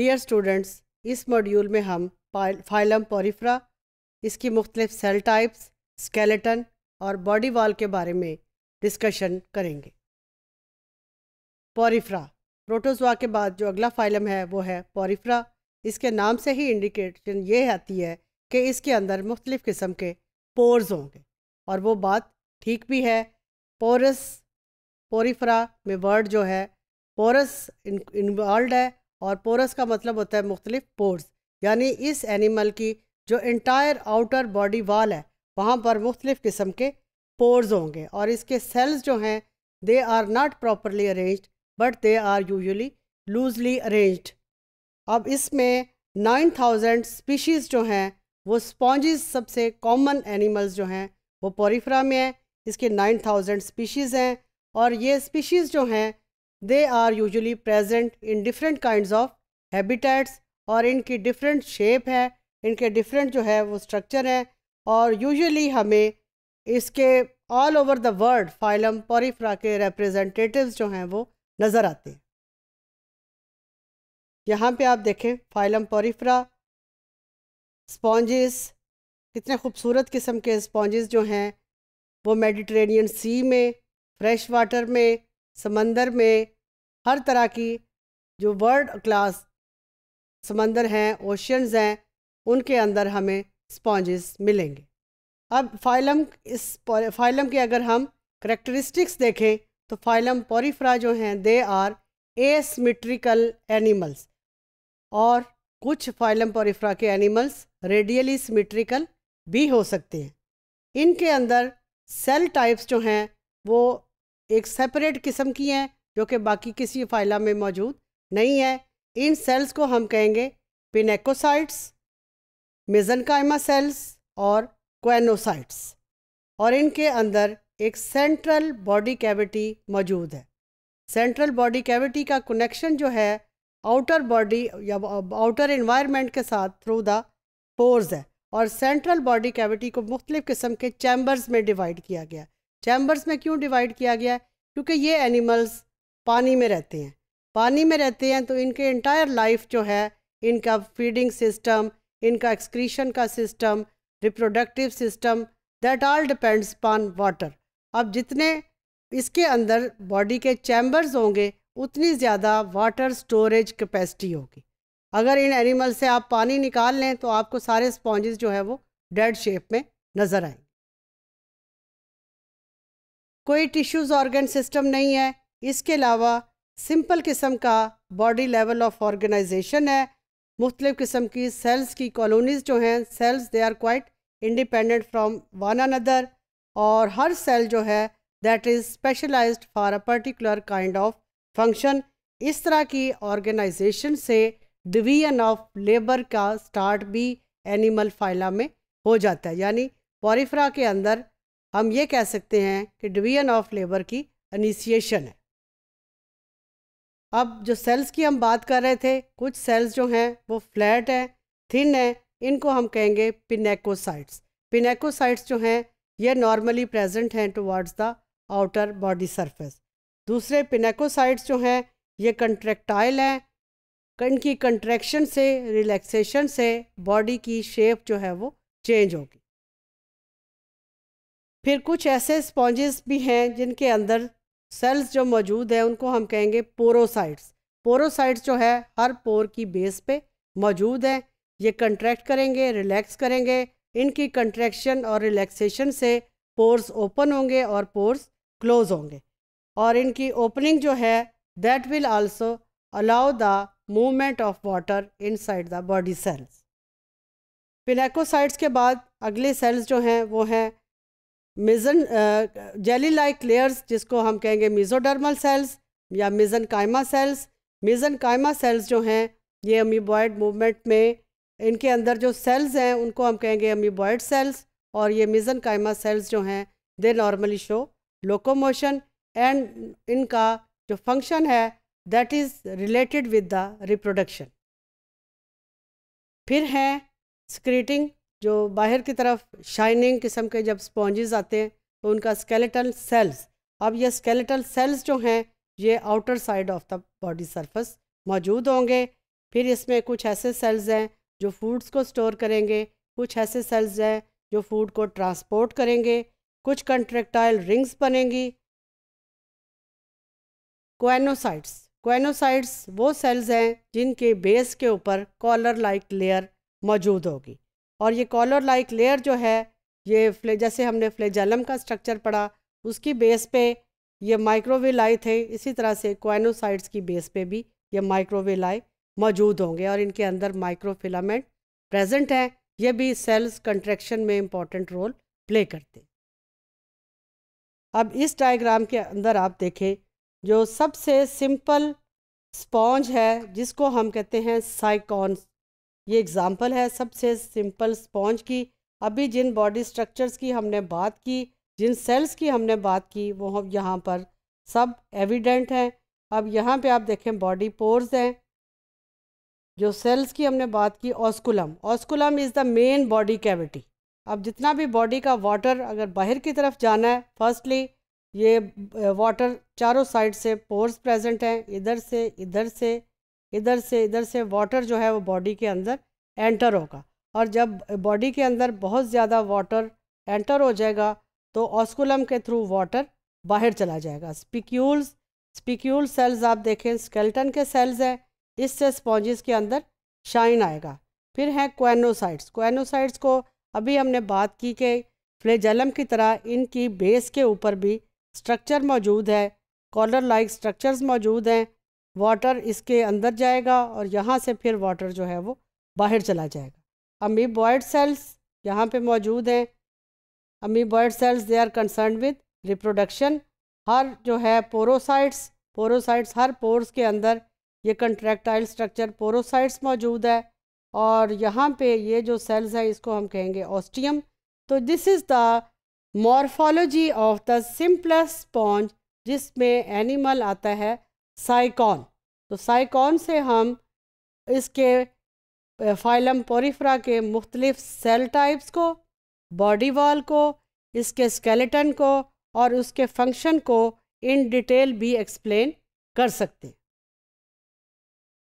dear students इस module में हम फाइलम पोरीफ्रा इसकी मुख्तलिफ सेल टाइप्स स्केलेटन और बॉडी वॉल के बारे में डिस्कशन करेंगे पोरीफ्रा प्रोटोजोआ के बाद जो अगला फाइलम है वो है पोरीफ्रा इसके नाम से ही इंडिकेशन ये आती है कि इसके अंदर मुख्तलिफ़ किस्म के पोर्स होंगे और वो बात ठीक भी है पोरस पोरीफ्रा में वर्ड जो है पोरस इन्वॉल्व है और पोरस का मतलब होता है मुख्तलिफ पोर्स यानी इस एनिमल की जो इंटायर आउटर बॉडी वाल है वहाँ पर मुख्तलिफ़ किस्म के पोर्स होंगे और इसके सेल्स जो हैं they are not properly arranged but they are usually loosely arranged अब इसमें नाइन थाउजेंड स्पीशीज़ जो हैं वो स्पॉन्जेस सबसे कॉमन एनिमल्स जो हैं वो पोरीफ्रा में हैं इसके नाइन थाउजेंड स्पीशीज़ हैं और ये स्पीशीज़ जो हैं they are usually present in different kind of habitats और इनकी डिफरेंट शेप है इनके डिफरेंट जो है वो स्ट्रक्चर हैं और usually हमें इसके all over the world phylum porifera के रिप्रेजेंटेटिव्स जो हैं वो नज़र आते हैं यहाँ पे आप देखें फाइलम पोरीफ्रा स्पॉन्जेस कितने खूबसूरत किस्म के स्पॉन्जेस जो हैं वो मेडिटरेनियन सी में फ्रेश वाटर में समंदर में हर तरह की जो वर्ल्ड क्लास समंदर हैं ओशियंस हैं उनके अंदर हमें स्पॉन्जेस मिलेंगे अब फाइलम इस फाइलम के अगर हम करेक्टरिस्टिक्स देखें तो फाइलम पोरीफ्रा जो हैं दे आर एसमिट्रिकल एनिमल्स और कुछ फाइलम पोरीफ्रा के एनिमल्स रेडियली सिमिट्रिकल भी हो सकते हैं इनके अंदर सेल टाइप्स जो हैं वो एक सेपरेट किस्म की हैं जो कि बाकी किसी फाइला में मौजूद नहीं है इन सेल्स को हम कहेंगे पिनेकोसाइट्स मिजनकाइमा सेल्स और क्वेनोसाइट्स और इनके अंदर एक सेंट्रल बॉडी कैविटी मौजूद है सेंट्रल बॉडी कैविटी का कनेक्शन जो है आउटर बॉडी या आउटर इन्वायरमेंट के साथ थ्रू द पोर्स है और सेंट्रल बॉडी कैविटी को मुख्तलिफ़ किस्म के चैम्बर्स में डिवाइड किया गया चैम्बर्स में क्यों डिवाइड किया गया क्योंकि ये एनिमल्स पानी में रहते हैं पानी में रहते हैं तो इनके इंटायर लाइफ जो है इनका फीडिंग सिस्टम इनका एक्सक्रीशन का system reproductive system that all depends upon water अब जितने इसके अंदर बॉडी के चैम्बर्स होंगे उतनी ज़्यादा वाटर स्टोरेज कैपेसिटी होगी अगर इन एनिमल से आप पानी निकाल लें तो आपको सारे स्पॉन्जेस जो है वो डेड शेप में नज़र आएंगे कोई टिश्यूज़ ऑर्गन सिस्टम नहीं है इसके अलावा सिंपल किस्म का बॉडी लेवल ऑफ ऑर्गेनाइजेशन है मुख्तलिफ़ किस्म की सेल्स की कॉलोनीज़ जो हैं cells they are quite independent from one another और हर सेल जो है that is specialise for a particular kind of function इस तरह की ऑर्गेनाइजेशन से डिवीजन ऑफ लेबर का स्टार्ट भी एनिमल फाइला में हो जाता है यानी पॉरीफ्रा के अंदर हम ये कह सकते हैं कि डिवीजन ऑफ लेबर की इनिशिएशन है अब जो सेल्स की हम बात कर रहे थे कुछ सेल्स जो हैं वो फ्लैट हैं थिन हैं इनको हम कहेंगे पिनेकोसाइट्स पिनेकोसाइट्स जो हैं ये नॉर्मली प्रेजेंट हैं towards the outer body surface दूसरे पिनेकोसाइट्स जो हैं ये कंट्रेक्टाइल हैं इनकी कंट्रैक्शन से रिलैक्सेशन से बॉडी की शेप जो है वो चेंज होगी फिर कुछ ऐसे स्पॉन्जेस भी हैं जिनके अंदर सेल्स जो मौजूद है उनको हम कहेंगे पोरोसाइट्स पोरोसाइट्स जो है हर पोर की बेस पे मौजूद हैं ये कंट्रैक्ट करेंगे रिलैक्स करेंगे इनकी कंट्रैक्शन और रिलैक्सेशन से पोर्स ओपन होंगे और पोर्स क्लोज होंगे और इनकी ओपनिंग जो है that will also allow the movement of water inside the body cells pinacocytes के बाद अगले सेल्स जो हैं वो हैं मिजन जेली लाइक लेयर्स जिसको हम कहेंगे मिजोडर्मल सेल्स या मिजन कायमा सेल्स मिजन कायमा सेल्स जो हैं ये अमीबॉयड मूवमेंट में इनके अंदर जो सेल्स हैं उनको हम कहेंगे अमीबॉयड सेल्स और ये मिजन कायमा सेल्स जो हैं they normally show locomotion and इनका जो फंक्शन है that is related with the reproduction फिर हैं स्क्रीटिंग जो बाहर की तरफ शाइनिंग किस्म के जब स्पॉन्जेस आते हैं तो उनका स्केलेटल सेल्स अब ये स्केलेटल सेल्स जो हैं ये outer side of the body surface मौजूद होंगे फिर इसमें कुछ ऐसे सेल्स हैं जो फूड्स को स्टोर करेंगे कुछ ऐसे सेल्स हैं जो फूड को ट्रांसपोर्ट करेंगे कुछ कंट्रेक्टाइल रिंग्स बनेंगी क्वेनोसाइट्स क्वेनोसाइट्स वो सेल्स हैं जिनके बेस के ऊपर कॉलर लाइक लेयर मौजूद होगी और ये कॉलर लाइक लेयर जो है ये फ्ले जैसे हमने फ्लेजलम का स्ट्रक्चर पढ़ा उसकी बेस पे ये माइक्रोवेलाई थे इसी तरह से क्वाइनोसाइड्स की बेस पे भी ये माइक्रोवेलाई मौजूद होंगे और इनके अंदर माइक्रोफिलामेंट प्रेजेंट हैं ये भी सेल्स कंट्रेक्शन में इम्पॉर्टेंट रोल प्ले करते अब इस डायग्राम के अंदर आप देखें जो सबसे सिंपल स्पॉन्ज है जिसको हम कहते हैं साइकॉन ये एग्ज़ाम्पल है सबसे सिंपल स्पॉन्ज की अभी जिन बॉडी स्ट्रक्चर्स की हमने बात की जिन सेल्स की हमने बात की वो हम यहाँ पर सब एविडेंट हैं अब यहाँ पे आप देखें बॉडी पोर्स हैं जो सेल्स की हमने बात की osculum osculum is the main body cavity अब जितना भी बॉडी का वाटर अगर बाहर की तरफ जाना है फर्स्टली ये वाटर चारों साइड से पोर्स प्रेजेंट हैं इधर से इधर से इधर से इधर से वाटर जो है वो बॉडी के अंदर एंटर होगा और जब बॉडी के अंदर बहुत ज़्यादा वाटर एंटर हो जाएगा तो ऑस्कुलम के थ्रू वाटर बाहर चला जाएगा स्पिक्यूल्स स्पिक्यूल सेल्स आप देखें स्केल्टन के सेल्स हैं इससे स्पॉन्जिस के अंदर शाइन आएगा फिर हैं क्वेनोसाइट्स क्वेनोसाइट्स को अभी हमने बात की कि फ्लेजलम की तरह इनकी बेस के ऊपर भी स्ट्रक्चर मौजूद है कॉलर लाइक स्ट्रक्चर्स मौजूद हैं वाटर इसके अंदर जाएगा और यहाँ से फिर वाटर जो है वो बाहर चला जाएगा अमीबॉयड सेल्स यहाँ पे मौजूद हैं amoeboid cells they are concern with reproduction हर जो है पोरोसाइट्स पोरोसाइट्स हर पोर्स के अंदर ये कंट्रैक्टाइल स्ट्रक्चर पोरोसाइट्स मौजूद है और यहाँ पे ये जो सेल्स हैं इसको हम कहेंगे ऑस्टियम तो this is the morphology of the simplest sponge जिसमें एनिमल आता है साइकॉन तो साइकॉन से हम इसके फाइलम पोरीफ्रा के मुख्तलिफ सेल टाइप्स को बॉडी वॉल को इसके स्केलेटन को और उसके फंक्शन को इन डिटेल भी एक्सप्लेन कर सकते